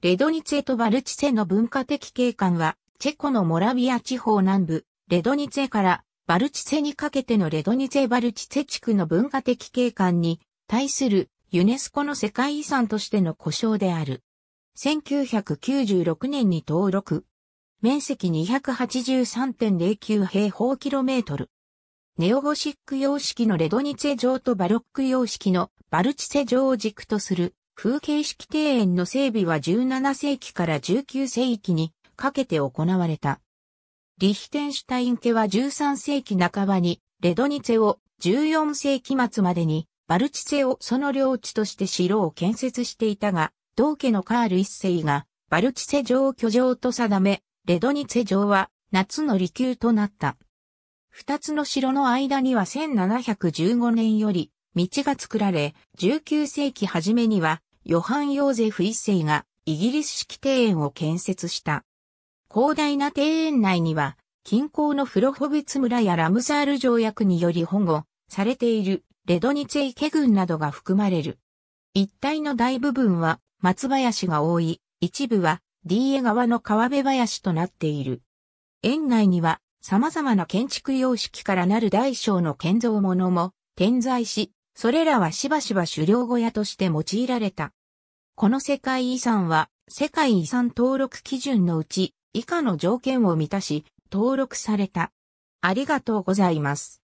レドニツェとバルチセの文化的景観は、チェコのモラビア地方南部、レドニツェからバルチセにかけてのレドニツェバルチセ地区の文化的景観に対するユネスコの世界遺産としての故障である。1996年に登録。面積283.09平方キロメートル。ネオゴシック様式のレドニツェ城とバロック様式のバルチセ城を軸とする風景式庭園の整備は17世紀から19世紀にかけて行われた。リヒテンシュタイン家は13世紀半ばにレドニツェを14世紀末までにバルチセをその領地として城を建設していたが、同家のカール一世がバルチセ城を居城と定め、レドニツェ城は夏の離宮となった。二つの城の間には1715年より道が作られ、19世紀初めにはヨハン・ヨーゼフ一世がイギリス式庭園を建設した。広大な庭園内には、近郊のフロホビツ村やラムサール条約により保護されているレドニツェケ群などが含まれる。一帯の大部分は松林が多い、一部は DA 側の川辺林となっている。園内には様々な建築様式からなる大小の建造物も点在し、それらはしばしば狩猟小屋として用いられた。この世界遺産は、世界遺産登録基準のうち、以下の条件を満たし、登録された。ありがとうございます。